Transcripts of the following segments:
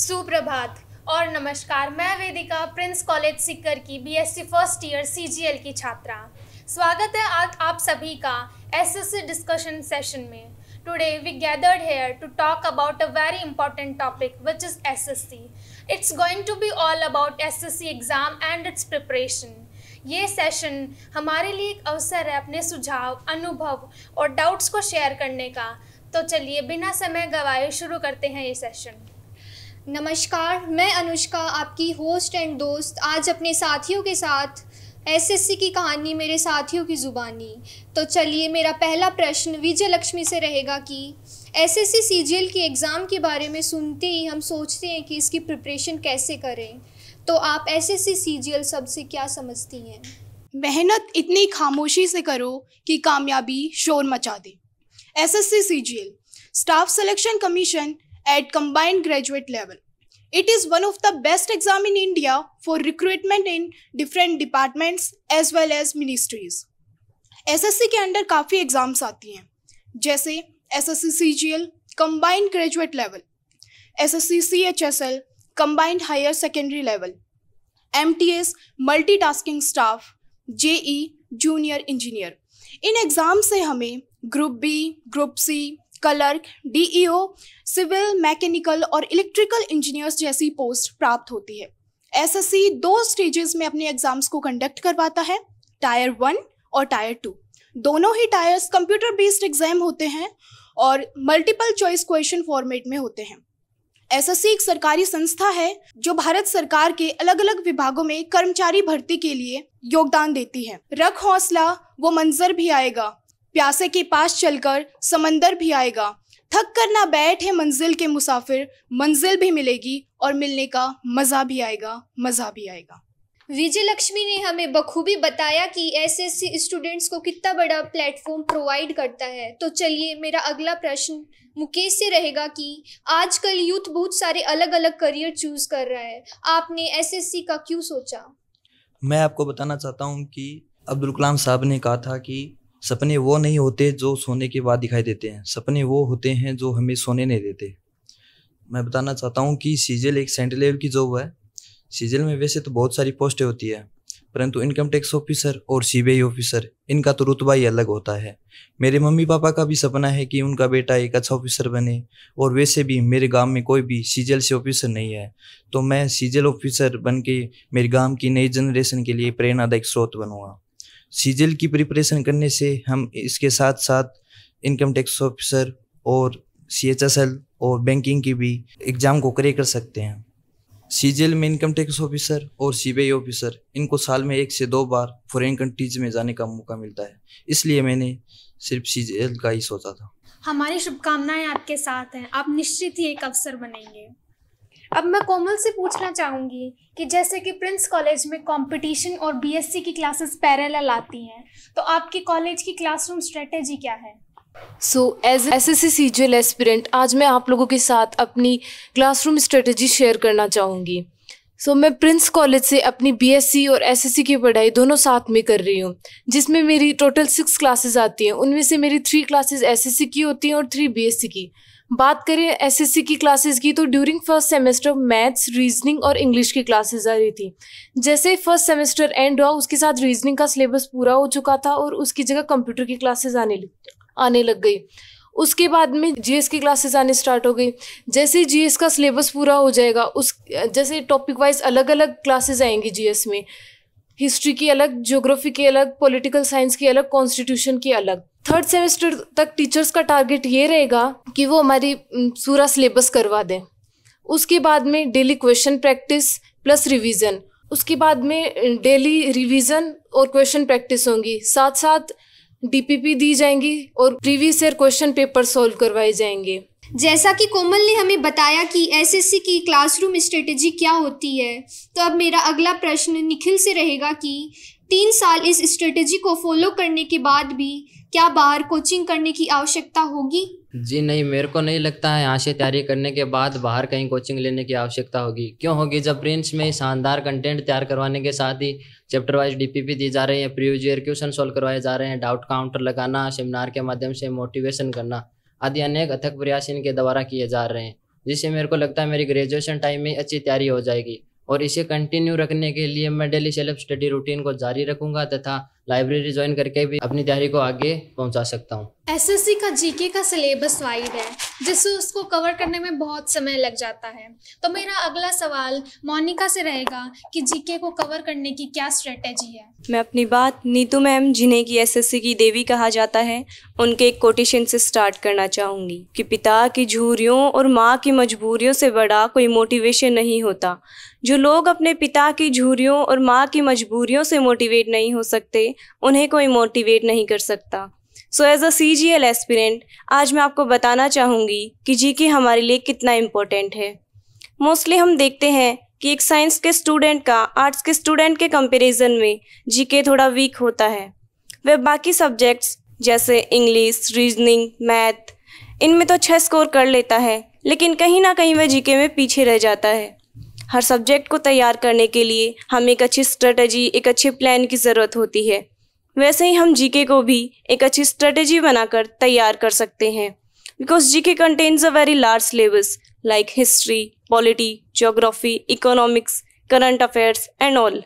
सुप्रभात और नमस्कार मैं वेदिका प्रिंस कॉलेज सिक्कर की बीएससी फर्स्ट ईयर सीजीएल की छात्रा स्वागत है आज आप सभी का एसएससी डिस्कशन सेशन में today we gathered here to talk about a very important topic which is SSC it's going to be all about SSC exam and its preparation ये सेशन हमारे लिए एक अवसर है अपने सुझाव अनुभव और डाउट्स को शेयर करने का तो चलिए बिना समय गवाए शुरू करते हैं ये सेशन नमस्कार मैं अनुष्का आपकी होस्ट एंड दोस्त आज अपने साथियों के साथ एसएससी की कहानी मेरे साथियों की ज़ुबानी तो चलिए मेरा पहला प्रश्न विजय लक्ष्मी से रहेगा कि एसएससी सीजीएल की एग्ज़ाम के बारे में सुनते ही हम सोचते हैं कि इसकी प्रिपरेशन कैसे करें तो आप एसएससी सीजीएल सबसे क्या समझती हैं मेहनत इतनी खामोशी से करो कि कामयाबी शोर मचा दे S CGL staff selection commission at combined graduate level. It is one of the best exam in India for recruitment in different departments as well as ministries. SSC के अंडर काफ़ी एग्ज़ाम्स आती हैं जैसे SSC CGL combined graduate level SSC CHSL combined higher secondary level MTS multitasking staff JE junior engineer इन exam से हमें group B group C clerk DEO, civil mechanical और electrical engineers जैसी पोस्ट प्राप्त होती है एसएससी दो स्टेजेस में अपने एग्जाम्स को कंडक्ट करवाता है टायर वन और टायर टू दोनों ही टायर्स कंप्यूटर बेस्ड एग्जाम होते हैं और मल्टीपल चॉइस क्वेश्चन फॉर्मेट में होते हैं एसएससी एक सरकारी संस्था है जो भारत सरकार के अलग अलग विभागों में कर्मचारी भर्ती के लिए योगदान देती है रख हौसला वो मंजर भी आएगा प्यासे के पास चलकर समंदर भी आएगा थक कर ना बैठ है मंजिल के मुसाफिर मंजिल भी मिलेगी और मिलने का मज़ा भी आएगा मज़ा भी आएगा विजय लक्ष्मी ने हमें बखूबी बताया कि सी स्टूडेंट्स को कितना बड़ा प्लेटफॉर्म प्रोवाइड करता है तो चलिए मेरा अगला प्रश्न मुकेश से रहेगा कि आजकल यूथ बहुत सारे अलग अलग करियर चूज कर रहा है आपने सी का क्यों सोचा मैं आपको बताना चाहता हूँ कि अब्दुल कलाम साहब ने कहा था कि सपने वो नहीं होते जो सोने के बाद दिखाई देते हैं सपने वो होते हैं जो हमें सोने नहीं देते मैं बताना चाहता हूँ कि सीजल एक सेंट्रल की जॉब है सीजल में वैसे तो बहुत सारी पोस्टें होती है परंतु इनकम टैक्स ऑफिसर और सीबीआई ऑफिसर इनका तो रुतबा ही अलग होता है मेरे मम्मी पापा का भी सपना है कि उनका बेटा एक अच्छा ऑफिसर बने और वैसे भी मेरे गांव में कोई भी सीजल से ऑफिसर नहीं है तो मैं सीजल ऑफिसर बन के मेरे गांव की नई जनरेशन के लिए प्रेरणादायक स्रोत बनूंगा सीजल की प्रिपरेशन करने से हम इसके साथ साथ इनकम टैक्स ऑफिसर और सी और बैंकिंग की भी एग्ज़ाम को करे कर सकते हैं सीजीएल में इनकम टैक्स ऑफिसर और सीबीआई ऑफिसर इनको साल में एक से दो बार फॉरेन कंट्रीज में जाने का मौका मिलता है इसलिए मैंने सिर्फ सीजीएल का ही सोचा था हमारी शुभकामनाएं आपके साथ हैं आप निश्चित ही एक अफसर बनेंगे अब मैं कोमल से पूछना चाहूँगी कि जैसे कि प्रिंस कॉलेज में कंपटीशन और बीएससी की क्लासेस पैरेलल आती हैं तो आपके कॉलेज की क्लासरूम स्ट्रेटेजी क्या है so as S S C CGL aspirant आज मैं आप लोगों के साथ अपनी क्लासरूम स्ट्रेटेजी शेयर करना चाहूँगी सो so, मैं प्रिंस कॉलेज से अपनी बीएससी और एसएससी की पढ़ाई दोनों साथ में कर रही हूँ जिसमें मेरी टोटल सिक्स क्लासेस आती हैं उनमें से मेरी थ्री क्लासेस एसएससी की होती हैं और थ्री बीएससी की बात करें एसएससी की क्लासेस की तो during first semester maths reasoning और इंग्लिश की क्लासेस आ रही थी जैसे फर्स्ट सेमेस्टर एंड हुआ उसके साथ रीजनिंग का सिलेबस पूरा हो चुका था और उसकी जगह कंप्यूटर की क्लासेस आने आने लग गई उसके बाद में जीएस की क्लासेस आने स्टार्ट हो गई जैसे जीएस का सिलेबस पूरा हो जाएगा उस जैसे टॉपिक वाइज अलग अलग क्लासेस आएंगी जीएस में हिस्ट्री की अलग ज्योग्राफी की अलग पॉलिटिकल साइंस की अलग कॉन्स्टिट्यूशन की अलग थर्ड सेमेस्टर तक टीचर्स का टारगेट ये रहेगा कि वो हमारी पूरा सिलेबस करवा दें उसके बाद में daily question practice plus revision उसके बाद में डेली रिवीजन और क्वेश्चन प्रैक्टिस होंगी साथ साथ डीपीपी दी जाएंगी और previous year question paper solve करवाए जाएंगे जैसा कि कोमल ने हमें बताया कि एसएससी की क्लासरूम स्ट्रेटजी क्या होती है तो अब मेरा अगला प्रश्न निखिल से रहेगा कि तीन साल इस स्ट्रेटजी को फॉलो करने के बाद भी क्या बाहर कोचिंग करने की आवश्यकता होगी जी नहीं मेरे को नहीं लगता है यहाँ से तैयारी करने के बाद बाहर कहीं कोचिंग लेने की आवश्यकता होगी क्यों होगी जब प्रिंस में शानदार कंटेंट तैयार करवाने के साथ ही चैप्टर वाइज डीपीपी दी जा रही है प्रीवियस क्वेश्चन सॉल्व करवाए जा रहे हैं डाउट काउंटर लगाना सेमिनार के माध्यम से मोटिवेशन करना आदि अनेक अथक प्रयास इनके द्वारा किए जा रहे हैं जिससे मेरे को लगता है मेरी ग्रेजुएशन टाइम में अच्छी तैयारी हो जाएगी और इसे कंटिन्यू रखने के लिए मैं डेली सेल्फ स्टडी रूटीन को जारी रखूंगा तथा लाइब्रेरी ज्वाइन करके भी अपनी तैयारी को आगे पहुंचा सकता हूं एसएससी का जीके का सिलेबस वाइड है जिससे उसको कवर करने में बहुत समय लग जाता है तो मेरा अगला सवाल मोनिका से रहेगा कि जीके को कवर करने की क्या स्ट्रेटेजी है मैं अपनी बात नीतू मैम जिन्हें की एसएससी की देवी कहा जाता है उनके एक कोटेशन से स्टार्ट करना चाहूँगी कि पिता की झूरियों और माँ की मजबूरियों से बड़ा कोई मोटिवेशन नहीं होता जो लोग अपने पिता की झूरियों और माँ की मजबूरियों से मोटिवेट नहीं हो सकते उन्हें कोई मोटिवेट नहीं कर सकता so as a C G L aspirant आज मैं आपको बताना चाहूँगी कि जी के हमारे लिए कितना इम्पोर्टेंट है मोस्टली हम देखते हैं कि एक साइंस के स्टूडेंट का आर्ट्स के स्टूडेंट के कंपेरिजन में जी के थोड़ा वीक होता है वह बाकी सब्जेक्ट्स जैसे इंग्लिश रीजनिंग मैथ इनमें तो अच्छा स्कोर कर लेता है लेकिन कहीं ना कहीं वह जीके में पीछे रह जाता है हर सब्जेक्ट को तैयार करने के लिए हमें एक अच्छी स्ट्रेटजी एक अच्छे प्लान की ज़रूरत होती है वैसे ही हम जीके को भी एक अच्छी स्ट्रेटेजी बनाकर तैयार कर सकते हैं because GK contains a very large syllabus like history polity geography economics current affairs and all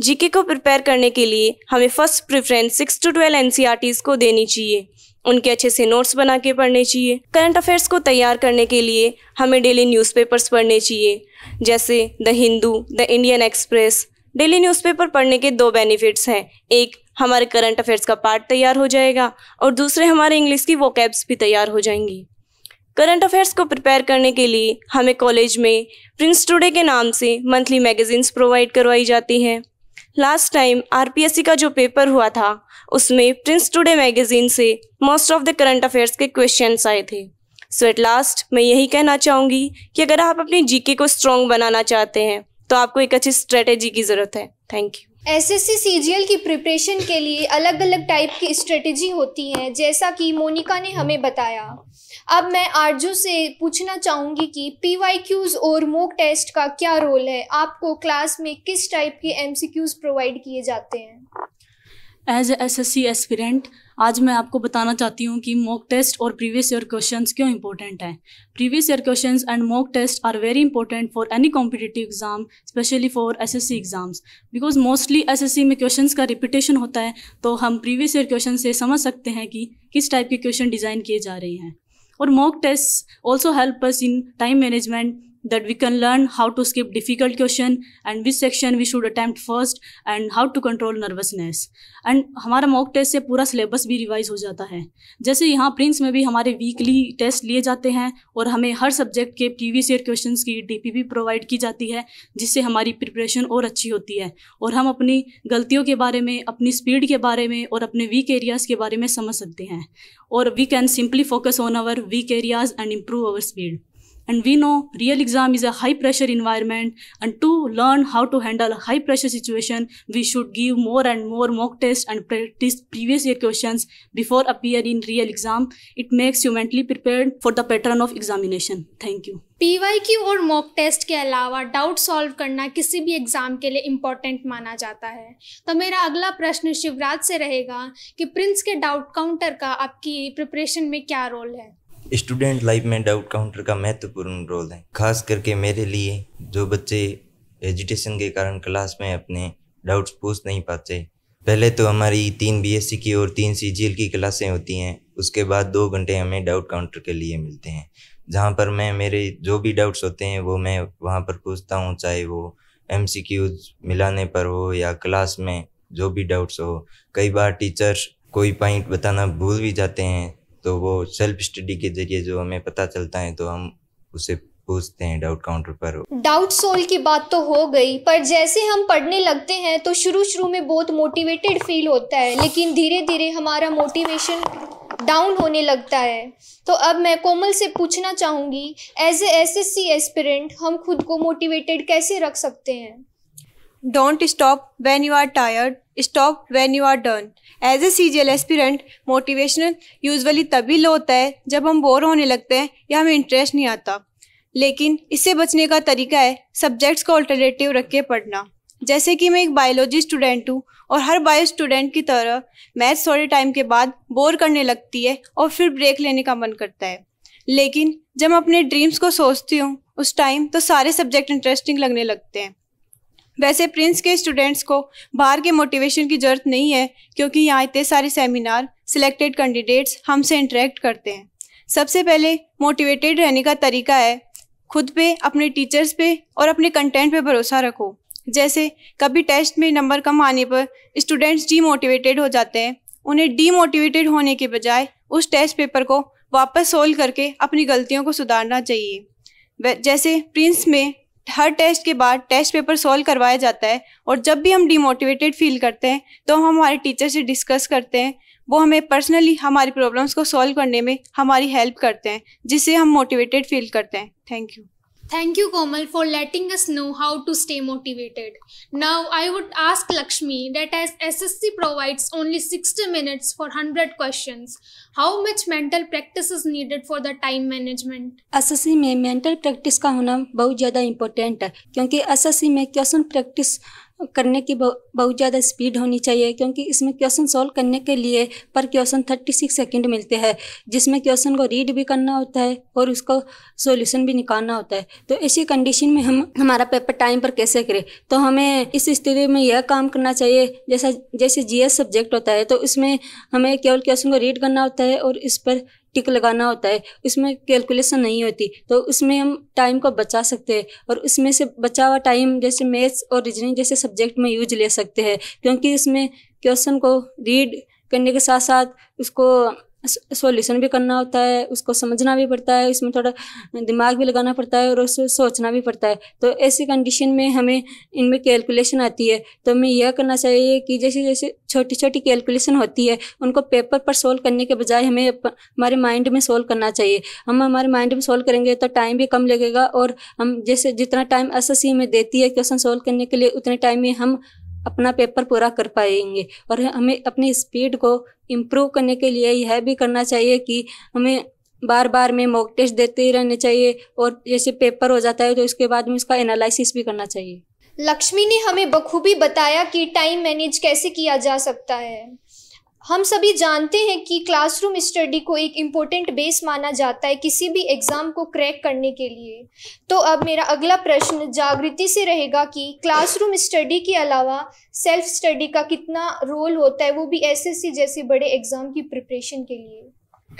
GK को प्रिपेयर करने के लिए हमें first preference six to twelve N को देनी चाहिए उनके अच्छे से नोट्स बना के पढ़ने चाहिए करंट अफेयर्स को तैयार करने के लिए हमें डेली न्यूज़पेपर्स पढ़ने चाहिए जैसे the Hindu the Indian Express daily newspaper पढ़ने के दो बेनिफिट्स हैं एक हमारे करंट अफेयर्स का पार्ट तैयार हो जाएगा और दूसरे हमारे इंग्लिश की वोकैब्स भी तैयार हो जाएंगी करंट अफेयर्स को प्रिपेयर करने के लिए हमें कॉलेज में प्रिंस टुडे के नाम से मंथली मैगजीन्स प्रोवाइड करवाई जाती हैं लास्ट टाइम आर का जो पेपर हुआ था उसमें प्रिंस टुडे मैगजीन से most of the current affairs के क्वेश्चन आए थे सो एट लास्ट मैं यही कहना चाहूँगी कि अगर आप अपनी जीके को स्ट्रॉन्ग बनाना चाहते हैं तो आपको एक अच्छी स्ट्रेटेजी की ज़रूरत है थैंक यू जी एल की प्रिपरेशन के लिए अलग अलग टाइप की स्ट्रेटेजी होती है जैसा कि मोनिका ने हमें बताया अब मैं आरजू से पूछना चाहूंगी कि पी वाई क्यूज़ और मोक टेस्ट का क्या रोल है आपको क्लास में किस टाइप के एम सी क्यूज़ प्रोवाइड किए जाते हैं as a S S C aspirant आज मैं आपको बताना चाहती हूँ कि मॉक टेस्ट और प्रीवियस ईयर क्वेश्चंस क्यों इंपॉर्टेंट हैं previous year questions and mock test are very important for any competitive exam specially for S S C exams because mostly S S C में क्वेश्चन का repetition होता है तो हम previous year question से समझ सकते हैं कि किस टाइप के क्वेश्चन डिज़ाइन किए जा रहे हैं और mock test also help us in time management that we can learn how to skip difficult question and which section we should attempt first and how to control nervousness and हमारा mock test से पूरा syllabus भी revise हो जाता है जैसे यहाँ Prince में भी हमारे वीकली टेस्ट लिए जाते हैं और हमें हर सब्जेक्ट के प्रीवियस ईयर क्वेश्चन की डी भी प्रोवाइड की जाती है जिससे हमारी प्रिपरेशन और अच्छी होती है और हम अपनी गलतियों के बारे में अपनी स्पीड के बारे में और अपने वीक एरियाज़ के बारे में समझ सकते हैं और we can simply focus on our weak areas and improve our speed And we know real exam is a high pressure environment and to learn how to handle a high pressure situation, we should give more and more mock tests and practice previous year questions before appear in real exam. It makes you mentally prepared for the pattern of examination. Thank you. PYQ और mock test के अलावा doubt solve करना किसी भी exam के लिए important माना जाता है तो मेरा अगला प्रश्न शिवराज से रहेगा कि प्रिंस के डाउट काउंटर का आपकी प्रिपरेशन में क्या रोल है स्टूडेंट लाइफ में डाउट काउंटर का महत्वपूर्ण रोल है खास करके मेरे लिए जो बच्चे एजुटेशन के कारण क्लास में अपने डाउट्स पूछ नहीं पाते पहले तो हमारी तीन बीएससी की और तीन सी की क्लासें होती हैं उसके बाद दो घंटे हमें डाउट काउंटर के लिए मिलते हैं जहाँ पर मैं मेरे जो भी डाउट्स होते हैं वो मैं वहाँ पर पूछता हूँ चाहे वो एम मिलाने पर हो या क्लास में जो भी डाउट्स हो कई बार टीचर्स कोई पॉइंट बताना भूल भी जाते हैं तो वो सेल्फ स्टडी के जरिए जो हमें पता चलता है तो हम उसे पूछते हैं डाउट काउंटर पर डाउट सोल की बात तो हो गई पर जैसे हम पढ़ने लगते हैं तो शुरू शुरू में बहुत मोटिवेटेड फील होता है लेकिन धीरे धीरे हमारा मोटिवेशन डाउन होने लगता है तो अब मैं कोमल से पूछना चाहूँगी as a S S C aspirant हम खुद को मोटिवेटेड कैसे रख सकते हैं don't stop when you are tired stop when you are done as a C G L aspirant motivational usually तभी लो होता है जब हम बोर होने लगते हैं या हमें इंटरेस्ट नहीं आता लेकिन इससे बचने का तरीका है सब्जेक्ट्स को अल्टरनेटिव रख के पढ़ना जैसे कि मैं एक बायोलॉजी स्टूडेंट हूँ और हर बायो स्टूडेंट की तरह मैथ्स थोड़े टाइम के बाद बोर करने लगती है और फिर ब्रेक लेने का मन करता है लेकिन जब अपने ड्रीम्स को सोचती हूँ उस टाइम तो सारे सब्जेक्ट इंटरेस्टिंग लगने लगते हैं वैसे प्रिंस के स्टूडेंट्स को बाहर के मोटिवेशन की ज़रूरत नहीं है क्योंकि यहाँ इतने सारे सेमिनार सिलेक्टेड कैंडिडेट्स हमसे इंटरेक्ट करते हैं सबसे पहले मोटिवेटेड रहने का तरीका है खुद पे अपने टीचर्स पे और अपने कंटेंट पे भरोसा रखो जैसे कभी टेस्ट में नंबर कम आने पर स्टूडेंट्स डीमोटिवेटेड हो जाते हैं उन्हें डीमोटिवेटेड होने के बजाय उस टेस्ट पेपर को वापस सोल्व करके अपनी गलतियों को सुधारना चाहिए जैसे प्रिंस में हर टेस्ट के बाद टेस्ट पेपर सॉल्व करवाया जाता है और जब भी हम डिमोटिवेटेड फील करते हैं तो हम हमारे टीचर से डिस्कस करते हैं वो हमें पर्सनली हमारी प्रॉब्लम्स को सॉल्व करने में हमारी हेल्प करते हैं जिससे हम मोटिवेटेड फील करते हैं thank you Thank you, Komal, for letting us know how to stay motivated. Now, I would ask Lakshmi that as SSC provides only 60 minutes for 100 questions, how much mental practice is needed for the time management? SSC में mental practice का होना बहुत ज़्यादा important है क्योंकि SSC में question practice करने की बहुत ज़्यादा स्पीड होनी चाहिए क्योंकि इसमें क्वेश्चन सॉल्व करने के लिए पर क्वेश्चन थर्टी सिक्स सेकेंड मिलते हैं जिसमें क्वेश्चन को रीड भी करना होता है और उसको सॉल्यूशन भी निकालना होता है तो ऐसी कंडीशन में हम हमारा पेपर टाइम पर कैसे करें तो हमें इस स्थिति में यह काम करना चाहिए जैसा जैसे जी सब्जेक्ट होता है तो उसमें हमें केवल क्वेश्चन को रीड करना होता है और इस पर टिक लगाना होता है उसमें कैलकुलेशन नहीं होती तो उसमें हम टाइम को बचा सकते हैं और उसमें से बचा हुआ टाइम जैसे मैथ्स और रीजनिंग जैसे सब्जेक्ट में यूज ले सकते हैं क्योंकि इसमें क्वेश्चन को रीड करने के साथ साथ उसको सॉल्यूशन भी करना होता है उसको समझना भी पड़ता है इसमें थोड़ा दिमाग भी लगाना पड़ता है और उसको सोचना भी पड़ता है तो ऐसी कंडीशन में हमें इनमें कैलकुलेशन आती है तो हमें यह करना चाहिए कि जैसे जैसे छोटी छोटी कैलकुलेशन होती है उनको पेपर पर सोल्व करने के बजाय हमें हमारे माइंड में सोल्व करना चाहिए हम हमारे माइंड में सोल्व करेंगे तो टाइम भी कम लगेगा और हम जैसे जितना टाइम एस में देती है क्वेश्चन सोल्व करने के लिए उतने टाइम में हम अपना पेपर पूरा कर पाएंगे और हमें अपनी स्पीड को इम्प्रूव करने के लिए यह भी करना चाहिए कि हमें बार बार में मॉक टेस्ट देते ही रहने चाहिए और जैसे पेपर हो जाता है तो इसके बाद में उसका एनालिसिस भी करना चाहिए लक्ष्मी ने हमें बखूबी बताया कि टाइम मैनेज कैसे किया जा सकता है हम सभी जानते हैं कि क्लासरूम स्टडी को एक इम्पोर्टेंट बेस माना जाता है किसी भी एग्ज़ाम को क्रैक करने के लिए तो अब मेरा अगला प्रश्न जागृति से रहेगा कि क्लासरूम स्टडी के अलावा सेल्फ स्टडी का कितना रोल होता है वो भी एसएससी जैसे बड़े एग्ज़ाम की प्रिपरेशन के लिए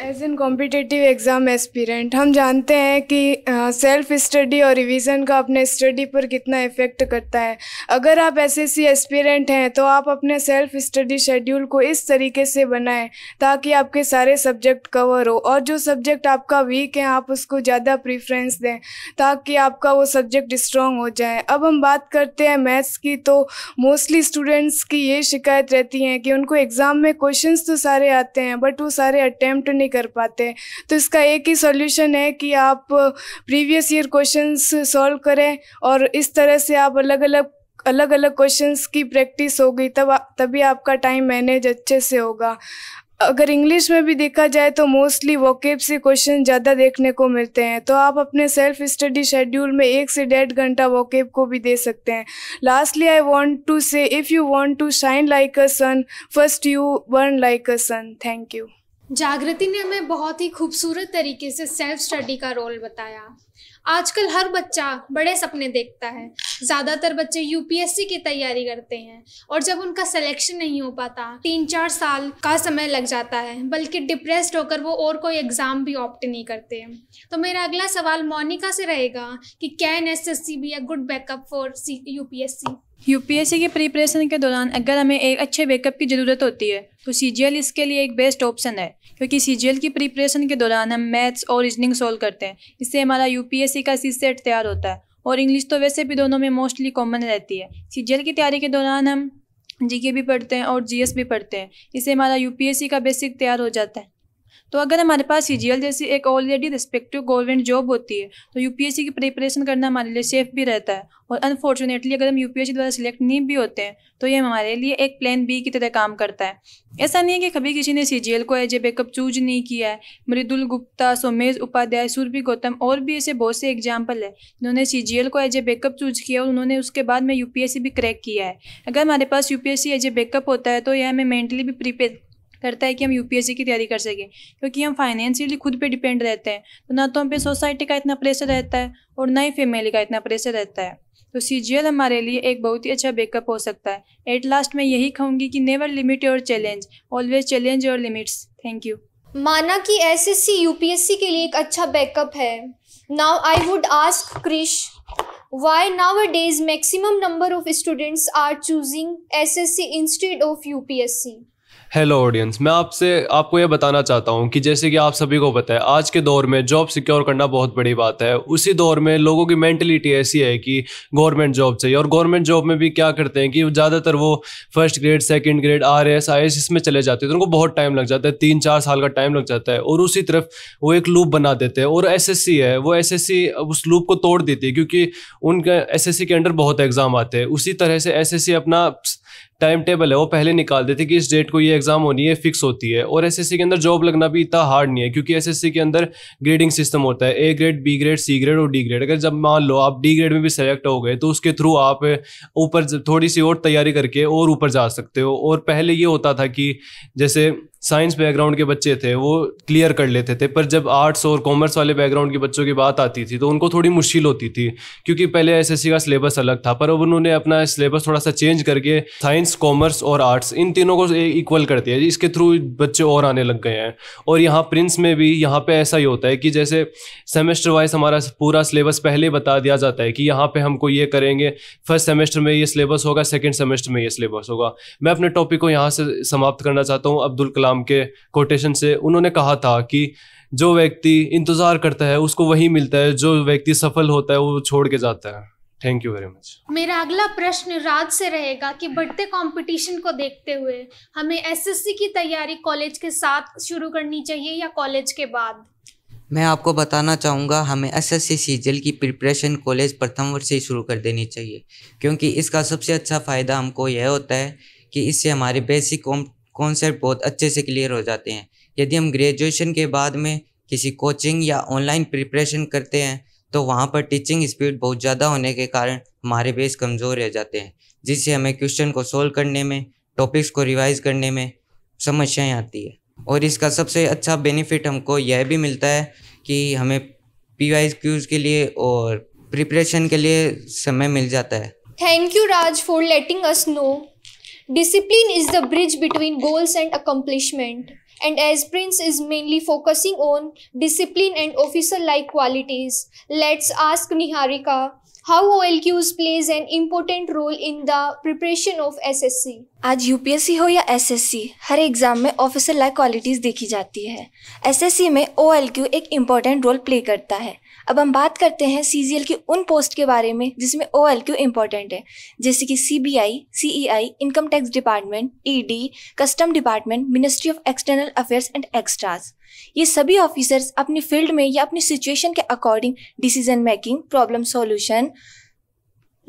as an competitive exam aspirant हम जानते हैं कि सेल्फ स्टडी और रिवीजन का अपने स्टडी पर कितना इफ़ेक्ट करता है अगर आप एस एस सी एस्पिरेंट हैं तो आप अपने सेल्फ स्टडी शेड्यूल को इस तरीके से बनाएं ताकि आपके सारे सब्जेक्ट कवर हो और जो सब्जेक्ट आपका वीक है आप उसको ज़्यादा प्रीफ्रेंस दें ताकि आपका वो सब्जेक्ट स्ट्रॉन्ग हो जाए अब हम बात करते हैं मैथ्स की तो मोस्टली स्टूडेंट्स की ये शिकायत रहती है कि उनको एग्ज़ाम में क्वेश्चन तो सारे आते हैं बट वो सारे अटैम्प्ट नहीं कर पाते तो इसका एक ही सॉल्यूशन है कि आप प्रीवियस ईयर क्वेश्चंस सॉल्व करें और इस तरह से आप अलग अलग अलग अलग क्वेश्चंस की प्रैक्टिस होगी तब तभी आपका टाइम मैनेज अच्छे से होगा अगर इंग्लिश में भी देखा जाए तो मोस्टली वॉकेब से क्वेश्चन ज़्यादा देखने को मिलते हैं तो आप अपने सेल्फ स्टडी शेड्यूल में एक से डेढ़ घंटा वॉकेब को भी दे सकते हैं lastly I want to say if you want to shine like a sun first you burn like a sun thank you Jagriti ने हमें बहुत ही खूबसूरत तरीके से सेल्फ स्टडी का रोल बताया आजकल हर बच्चा बड़े सपने देखता है ज़्यादातर बच्चे यूपीएससी की तैयारी करते हैं और जब उनका सिलेक्शन नहीं हो पाता तीन चार साल का समय लग जाता है बल्कि डिप्रेस्ड होकर वो और कोई एग्ज़ाम भी ऑप्ट नहीं करते तो मेरा अगला सवाल मोनिका से रहेगा कि can S S C be a good backup for C U P S C UPSC की प्रिपरेशन के दौरान अगर हमें एक अच्छे बैकअप की ज़रूरत होती है तो सी इसके लिए एक बेस्ट ऑप्शन है क्योंकि सी की प्रिपरेशन के दौरान हम मैथ्स और रीजनिंग सॉल्व करते हैं इससे हमारा यूपीएससी का सी सेट तैयार होता है और इंग्लिश तो वैसे भी दोनों में मोस्टली कॉमन रहती है सी की तैयारी के दौरान हम के भी पढ़ते हैं और एस भी पढ़ते हैं इससे हमारा सी का बेसिक तैयार हो जाता है तो अगर हमारे पास सी जैसी एक ऑलरेडी रिस्पेक्टिव गवर्नमेंट जॉब होती है तो यू की प्रिपरेशन करना हमारे लिए सेफ भी रहता है और अनफॉर्चुनेटली अगर हम यू द्वारा सिलेक्ट नहीं भी होते हैं तो ये हमारे लिए एक प्लान बी की तरह काम करता है ऐसा नहीं है कि कभी किसी ने सी को एज ए बैकअप चूज नहीं किया है मृदुल गुप्ता सोमेश उपाध्याय सूर्य गौतम और भी ऐसे बहुत से एग्जाम्पल है जिन्होंने सी को एज ए बैकअप चूज किया और उन्होंने उसके बाद में यू भी क्रैक किया है अगर हमारे पास यू एज ए बैकअप होता है तो यह हमें मेंटली भी प्रिपेयर करता है कि हम यूपीएससी की तैयारी कर सकें क्योंकि हम फाइनेंशियली खुद पे डिपेंड रहते हैं तो ना तो हम पे सोसाइटी का इतना प्रेशर रहता है और ना ही फैमिली का इतना प्रेशर रहता है तो सी हमारे लिए एक बहुत ही अच्छा बैकअप हो सकता है एट लास्ट मैं यही कहूँगी कि never limit your challenge always challenge your limits thank you माना कि S S C U P S C के लिए एक अच्छा बैकअप है now I would ask Krish why a days maximum number of students are choosing S S C institute of U P S C hello audience मैं आपसे आपको यह बताना चाहता हूँ कि जैसे कि आप सभी को पता है आज के दौर में जॉब सिक्योर करना बहुत बड़ी बात है उसी दौर में लोगों की मैंटिलिटी ऐसी है कि गवर्नमेंट जॉब चाहिए और गवर्नमेंट जॉब में भी क्या करते हैं कि ज़्यादातर वो first grade second grade R S I S इसमें चले जाते हैं तो उनको बहुत टाइम लग जाता है तीन चार साल का टाइम लग जाता है और उसी तरफ वो एक लूप बना देते हैं और एस एस सी है वो एस एस सी उस लूप को तोड़ देती है क्योंकि उनके एस एस सी के अंडर बहुत एग्ज़ाम आते हैं उसी तरह से एस एस सी अपना टाइम टेबल है वो पहले निकाल देते कि इस डेट को ये एग्जाम होनी है फिक्स होती है और एस के अंदर जॉब लगना भी इतना हार्ड नहीं है क्योंकि एस के अंदर ग्रेडिंग सिस्टम होता है A grade B grade C grade और डी ग्रेड अगर जब मान लो आप डी ग्रेड में भी सेलेक्ट हो गए तो उसके थ्रू आप ऊपर थोड़ी सी और तैयारी करके और ऊपर जा सकते हो और पहले ये होता था कि जैसे साइंस बैकग्राउंड के बच्चे थे वो क्लियर कर लेते थे पर जब आर्ट्स और कॉमर्स वाले बैकग्राउंड के बच्चों की बात आती थी तो उनको थोड़ी मुश्किल होती थी क्योंकि पहले एसएससी का सिलेबस अलग था पर अब उन्होंने अपना सिलेबस थोड़ा सा चेंज करके साइंस कॉमर्स और आर्ट्स इन तीनों को इक्वल कर दिया इसके थ्रू बच्चे और आने लग गए हैं और यहाँ प्रिंस में भी यहाँ पर ऐसा ही होता है कि जैसे सेमेस्टर वाइज हमारा पूरा सिलेबस पहले बता दिया जाता है कि यहाँ पर हमको ये करेंगे फर्स्ट सेमेस्टर में ये सिलेबस होगा सेकेंड सेमेस्टर में ये सिलेबस होगा मैं अपने टॉपिक को यहाँ से समाप्त करना चाहता हूँ अब्दुल कलाम नाम के कोटेशन से उन्होंने कहा था कि जो व्यक्ति इंतज़ार करता है उसको वही मिलता है जो व्यक्ति सफल होता है वो छोड़ के जाता है थैंक यू वेरी मच मेरा अगला प्रश्न राज से रहेगा कि बढ़ते कंपटीशन को देखते हुए हमें एसएससी की तैयारी कॉलेज के साथ शुरू करनी चाहिए या कॉलेज के बाद मैं आपको बताना चाहूँगा हमें एस एस सी सीजल की प्रिपरेशन कॉलेज प्रथम वर्ष से ही शुरू कर देनी चाहिए क्योंकि इसका सबसे अच्छा फ़ायदा हमको यह होता है कि इससे हमारे बेसिक कॉन्सेप्ट बहुत अच्छे से क्लियर हो जाते हैं यदि हम ग्रेजुएशन के बाद में किसी कोचिंग या ऑनलाइन प्रिपरेशन करते हैं तो वहाँ पर टीचिंग स्पीड बहुत ज़्यादा होने के कारण हमारे बेस कमज़ोर रह जाते हैं जिससे हमें क्वेश्चन को सोल्व करने में टॉपिक्स को रिवाइज करने में समस्याएं आती है और इसका सबसे अच्छा बेनिफिट हमको यह भी मिलता है कि हमें पी वाइज क्यूज़ के लिए और प्रिपरेशन के लिए समय मिल जाता है thank you Raj for letting us know Discipline is the bridge between goals and accomplishment. And as Prince is mainly focusing on discipline and officer-like qualities, let's ask Niharika how OLQs plays an important role in the preparation of SSC. आज UPSC हो या SSC हर exam में officer like qualities देखी जाती है SSC में OLQ एक इम्पॉर्टेंट रोल प्ले करता है अब हम बात करते हैं सीजीएल की उन पोस्ट के बारे में जिसमें ओ एल क्यू इम्पोर्टेंट है जैसे कि C B I C E I income tax department E D custom department ministry of external affairs and extras ये सभी ऑफिसर्स अपनी फील्ड में या अपनी सिचुएशन के according decision making problem solution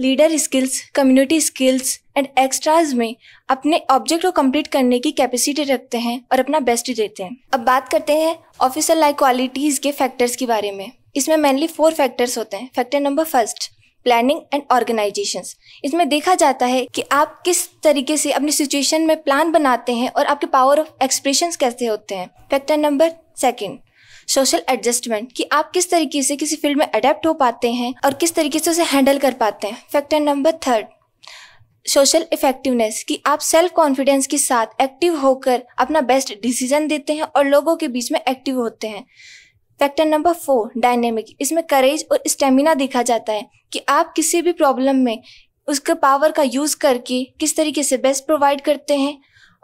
leader skills community skills and extras में अपने object को कंप्लीट करने की कैपेसिटी रखते हैं और अपना बेस्ट देते हैं अब बात करते हैं ऑफिसर लाइक क्वालिटीज़ के फैक्टर्स के बारे में इसमें मेनली फोर फैक्टर्स होते हैं factor number first planning and organisation इसमें देखा जाता है कि आप किस तरीके से अपनी सिचुएशन में प्लान बनाते हैं और आपके पावर ऑफ एक्सप्रेशन कैसे होते हैं factor number second social adjustment कि आप किस तरीके से किसी फील्ड में अडेप्ट हो पाते हैं और किस तरीके से उसे हैंडल कर पाते हैं factor number third social effectiveness कि आप सेल्फ कॉन्फिडेंस के साथ एक्टिव होकर अपना बेस्ट डिसीजन देते हैं और लोगों के बीच में एक्टिव होते हैं फैक्टर नंबर फोर डायनेमिक इसमें करेज और स्टेमिना देखा जाता है कि आप किसी भी प्रॉब्लम में उसके पावर का यूज़ करके किस तरीके से बेस्ट प्रोवाइड करते हैं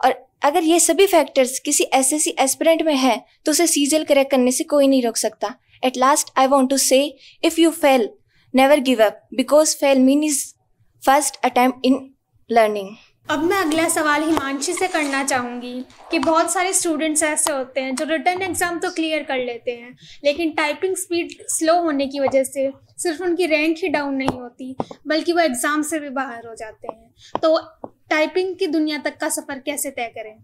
और अगर ये सभी फैक्टर्स किसी एस एस एस्पिरेंट में है तो उसे सीजल करेक्ट करने से कोई नहीं रोक सकता at last I want to say if you fail never give up because fail mean is first attempt in learning अब मैं अगला सवाल हिमांशी से करना चाहूँगी कि बहुत सारे स्टूडेंट्स ऐसे होते हैं जो रिटर्न एग्ज़ाम तो क्लियर कर लेते हैं लेकिन टाइपिंग स्पीड स्लो होने की वजह से सिर्फ उनकी रैंक ही डाउन नहीं होती बल्कि वो एग्ज़ाम से भी बाहर हो जाते हैं तो टाइपिंग की दुनिया तक का सफ़र कैसे तय करें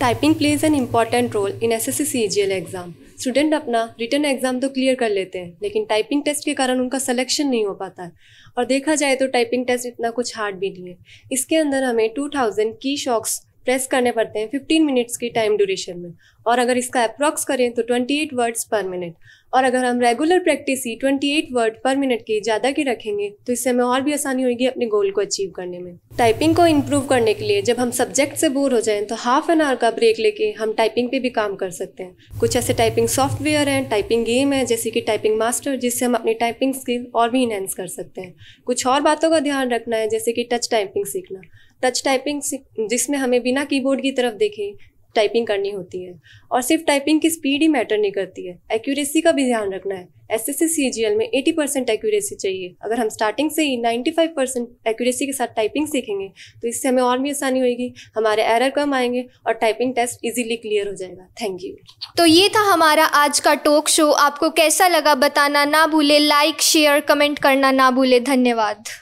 typing plays an important role in S S C C G L exam student अपना रिटर्न एग्ज़ाम तो क्लियर कर लेते हैं लेकिन टाइपिंग टेस्ट के कारण उनका सिलेक्शन नहीं हो पाता है और देखा जाए तो टाइपिंग टेस्ट इतना कुछ हार्ड भी नहीं है इसके अंदर हमें टू थाउजेंड की शॉक्स प्रेस करने पड़ते हैं फिफ्टीन मिनट्स की टाइम ड्यूरेशन में और अगर इसका अप्रॉक्स करें तो twenty eight words per minute और अगर हम रेगुलर प्रैक्टिस ही twenty eight word per minute की ज़्यादा की रखेंगे तो इससे हमें और भी आसानी होगी अपने गोल को अचीव करने में टाइपिंग को इम्प्रूव करने के लिए जब हम सब्जेक्ट से बोर हो जाएं तो हाफ एन आवर का ब्रेक लेके हम टाइपिंग पे भी काम कर सकते हैं कुछ ऐसे टाइपिंग सॉफ्टवेयर हैं टाइपिंग गेम है जैसे कि टाइपिंग मास्टर जिससे हम अपनी टाइपिंग स्किल और भी इनहेंस कर सकते हैं कुछ और बातों का ध्यान रखना है जैसे कि टच टाइपिंग सीखना टच टाइपिंग जिसमें हमें बिना कीबोर्ड की तरफ देखे टाइपिंग करनी होती है और सिर्फ टाइपिंग की स्पीड ही मैटर नहीं करती है एक्यूरेसी का भी ध्यान रखना है S S C G L में एटी परसेंट एक्यूरेसी चाहिए अगर हम स्टार्टिंग से ही नाइन्टी फाइव परसेंट एक्यूरेसी के साथ टाइपिंग सीखेंगे तो इससे हमें और भी आसानी होगी हमारे एरर कम आएंगे और टाइपिंग टेस्ट इजीली क्लियर हो जाएगा थैंक यू तो ये था हमारा आज का टॉक शो आपको कैसा लगा बताना ना भूले लाइक शेयर कमेंट करना ना भूले धन्यवाद